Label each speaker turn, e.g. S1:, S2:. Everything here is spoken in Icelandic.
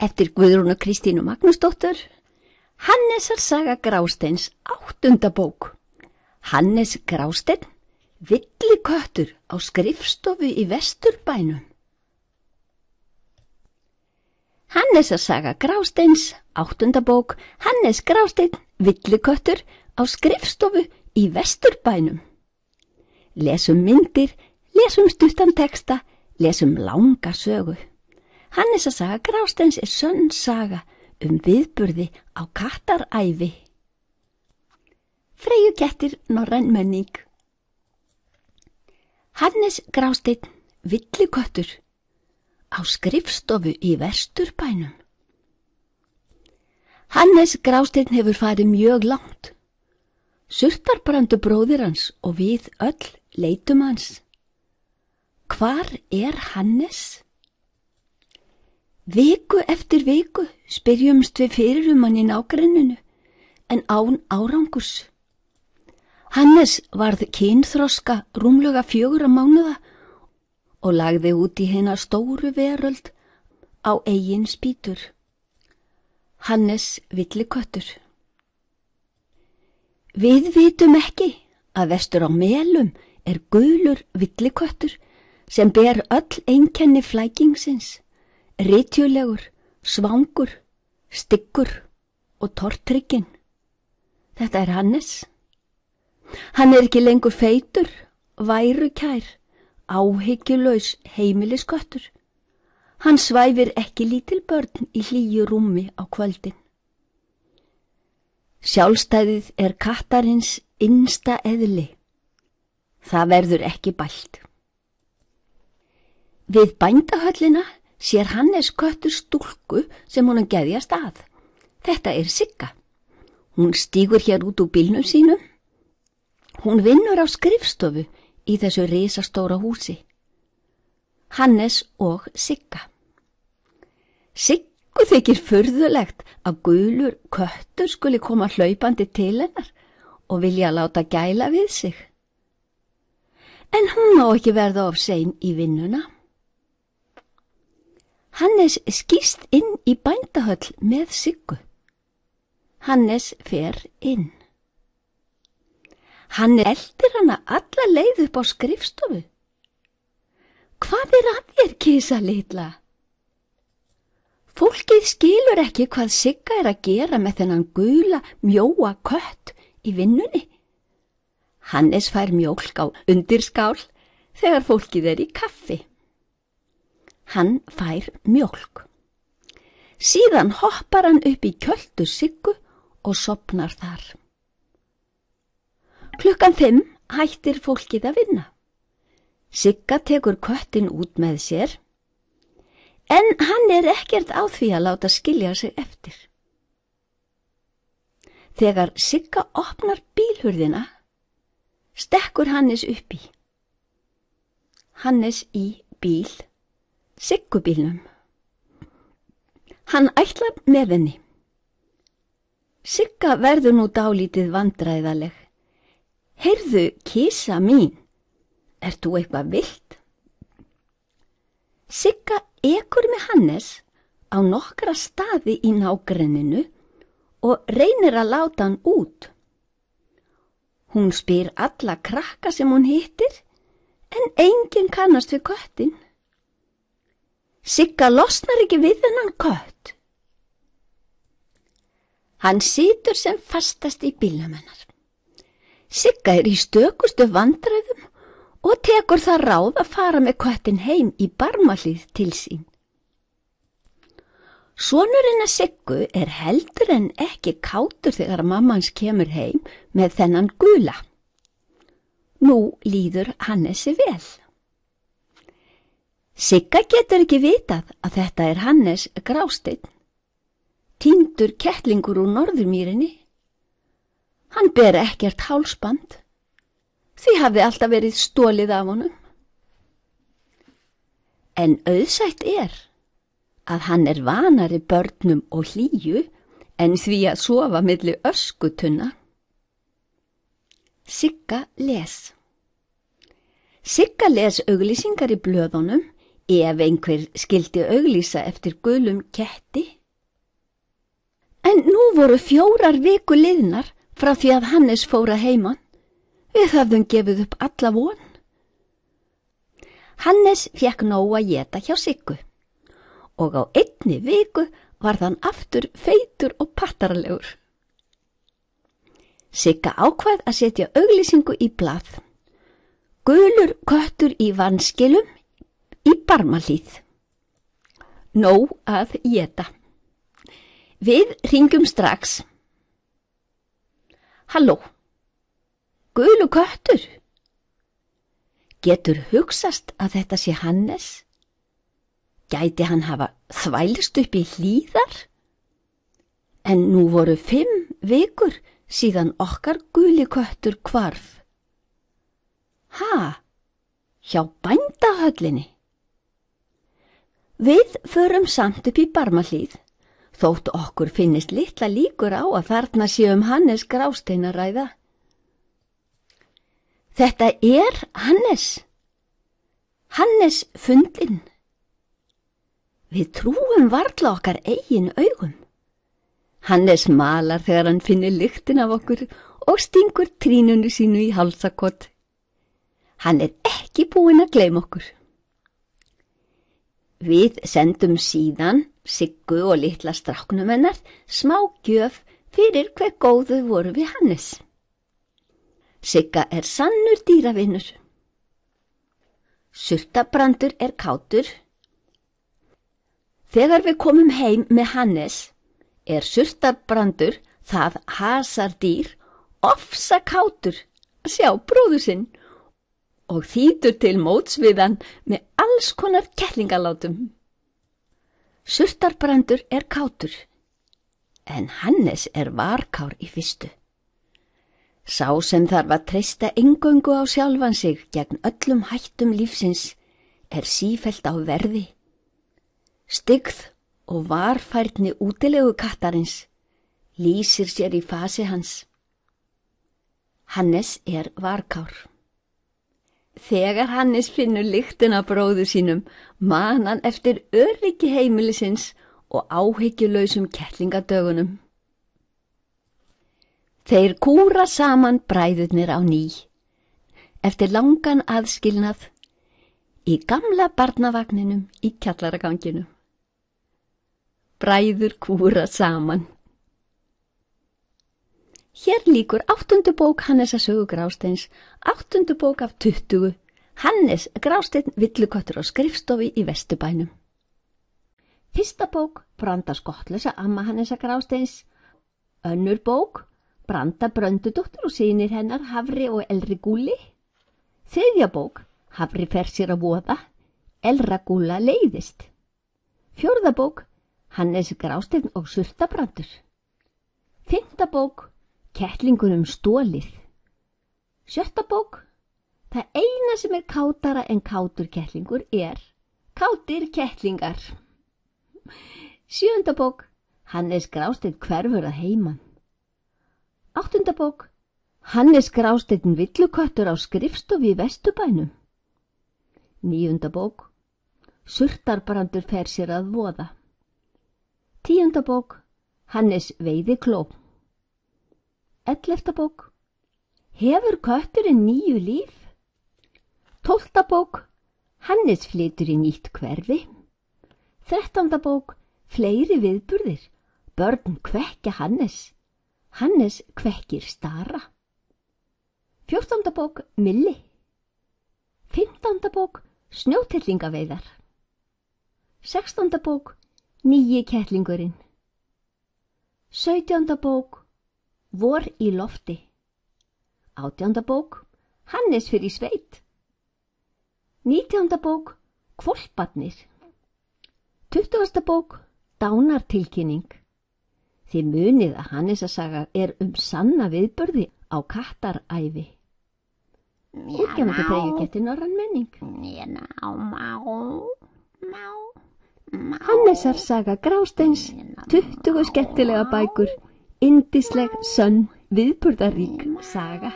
S1: Eftir Guðrúnu Kristínu Magnúsdóttur, Hannesar saga Grásteins áttundabók. Hannes Grástein, villiköttur á skrifstofu í vesturbænum. Hannesar saga Grásteins áttundabók, Hannes Grástein, villiköttur á skrifstofu í vesturbænum. Lesum myndir, lesum stuttan teksta, lesum langa sögu. Hannes að saga Grásteins er sönn saga um viðburði á kattaræfi. Freyju getur norræn menning. Hannes Grásteinn villiköttur á skrifstofu í vesturbænum. Hannes Grásteinn hefur farið mjög langt. Surtarbrandu bróðir hans og við öll leitum hans. Hvar er Hannes? Viku eftir viku spyrjumst við fyrirumann í nákrenninu en án árangus. Hannes varð kynþroska rúmlega fjögur að mánuða og lagði út í hennar stóru veröld á eigin spýtur. Hannes villi köttur. Við vitum ekki að vestur á melum er gulur villi köttur sem ber öll einkenni flækingsins. Ritjulegur, svangur, styggur og tortryggin. Þetta er Hannes. Hann er ekki lengur feitur, værukær, áhyggjuleus heimiliskottur. Hann svæfir ekki lítil börn í hlýju rúmi á kvöldin. Sjálfstæðið er kattarins innsta eðli. Það verður ekki bælt. Við bændahöllina sér Hannes köttur stúlku sem hún að geðja stað. Þetta er Sigga. Hún stýgur hér út úr bílnum sínum. Hún vinnur á skrifstofu í þessu risastóra húsi. Hannes og Sigga. Siggu þykir förðulegt að gulur köttur skuli koma hlaupandi til hennar og vilja láta gæla við sig. En hún má ekki verða of sein í vinnuna. Hannes skýst inn í bændahöll með Siggu. Hannes fer inn. Hannes eldir hana alla leið upp á skrifstofu. Hvað er að þér kísa litla? Fólkið skilur ekki hvað Sigga er að gera með þennan gula mjóa kött í vinnunni. Hannes fær mjólk á undirskál þegar fólkið er í kaffi. Hann fær mjölk. Síðan hoppar hann upp í kjöldu siggu og sopnar þar. Klukkan fimm hættir fólkið að vinna. Sigga tekur köttin út með sér, en hann er ekkert á því að láta skilja sig eftir. Þegar Sigga opnar bílhurðina, stekkur Hannes upp í. Hannes í bíl. Siggubílnum. Hann ætla með henni. Sigga verður nú dálítið vandræðaleg. Heyrðu, kísa mín, er þú eitthvað vilt? Sigga ekur með Hannes á nokkra staði í nákrenninu og reynir að láta hann út. Hún spyr alla krakka sem hún hittir en enginn kannast við köttin. Sigga losnar ekki við hennan kött. Hann situr sem fastast í bílamennar. Sigga er í stökustu vandræðum og tekur það ráð að fara með köttin heim í barmalið til sín. Svonurinn að Siggu er heldur en ekki kátur þegar mamma hans kemur heim með þennan gula. Nú líður Hannesi vel. Sigga getur ekki vitað að þetta er Hannes Grásteinn, týndur kettlingur úr norðurmýrinni. Hann ber ekkert hálsband, því hafi alltaf verið stólið af honum. En auðsætt er að hann er vanari börnum og hlýju en því að sofa millir öskutunna. Sigga les. Sigga les auglýsingar í blöðunum ef einhver skildi auglýsa eftir gulum ketti. En nú voru fjórar viku liðnar frá því að Hannes fóra heimann. Við hafðum gefið upp alla von. Hannes fekk nóg að geta hjá Siggu og á einni viku var þann aftur feitur og pattarlegur. Sigga ákvað að setja auglýsingu í blað. Gulur köttur í vanskilum í barmalíð. Nó að geta. Við ringum strax. Halló. Gulu köttur. Getur hugsast að þetta sé Hannes? Gæti hann hafa þvælist upp í hlýðar? En nú voru fimm vikur síðan okkar guli köttur kvarf. Ha? Hjá bændahöllinni? Við förum samt upp í barmahlýð, þótt okkur finnist litla líkur á að þarna séum Hannes grásteina ræða. Þetta er Hannes. Hannes fundin. Við trúum varla okkar eigin augum. Hannes malar þegar hann finnir lyktin af okkur og stingur trínunu sínu í halsakott. Hann er ekki búinn að gleym okkur. Við sendum síðan, Siggu og litla straknumennar, smá gjöf fyrir hver góðu voru við Hannes. Sigga er sannur dýravinnur. Surtabrandur er kátur. Þegar við komum heim með Hannes er surtabrandur það hasardýr ofsa kátur að sjá bróðu sinn og þýtur til mótsviðan með alls konar kellingalátum. Surtarbrandur er kátur, en Hannes er varkár í fyrstu. Sá sem þarf að treysta engöngu á sjálfan sig gegn öllum hættum lífsins er sífelt á verði. Styggð og varfærni útilegu kattarins lýsir sér í fasi hans. Hannes er varkár. Þegar Hannes finnur lyktin af bróðu sínum man hann eftir öryggi heimilisins og áhyggjulöysum kettlingadögunum. Þeir kúra saman bræðurnir á ný. Eftir langan aðskilnað í gamla barnavagninum í kjallaraganginu. Bræður kúra saman. Hér líkur áttundu bók Hannes að sögu Grásteins, áttundu bók af tuttugu. Hannes Grástein villukottur á skrifstofi í Vestubænum. Fyrsta bók, Branda skottlösa amma Hannes að Grásteins. Önnur bók, Branda bröndudóttur og sínir hennar Havri og Elri Gúli. Þriðja bók, Havri fer sér að voða, Elra Gúla leiðist. Fjörða bók, Hannes Grástein og Surtabrandur. Fynda bók, Kettlingunum stólið. Sjötta bók. Það eina sem er kátara en kátur kettlingur er kátir kettlingar. Sjönda bók. Hann er skrástinn hverfur að heiman. Áttunda bók. Hann er skrástinn villuköttur á skrifstofi í vestubænum. Nýjunda bók. Surtarbrandur fer sér að voða. Tíunda bók. Hannes veiði klóp. 11. bók Hefur kötturinn nýju líf? 12. bók Hannes flytur í nýtt hverfi 13. bók Fleiri viðburðir Börn kvekja Hannes Hannes kvekkir stara 14. bók Milli 15. bók Snjótellingaveiðar 16. bók Nýji kettlingurinn 17. bók Vor í lofti. Átjándabók. Hannes fyrir sveit. Nítjándabók. Kvolparnir. Tuttugastabók. Dánartilkynning. Þið munið að Hannesasaga er um sanna viðbörði á kattaræfi. Útgefandi breyju getur norran menning. Njá, má, má, má. Hannesarsaga Grásteins, tuttugu skemmtilega bækur. Indisleg, sönn, viðburðarík saga.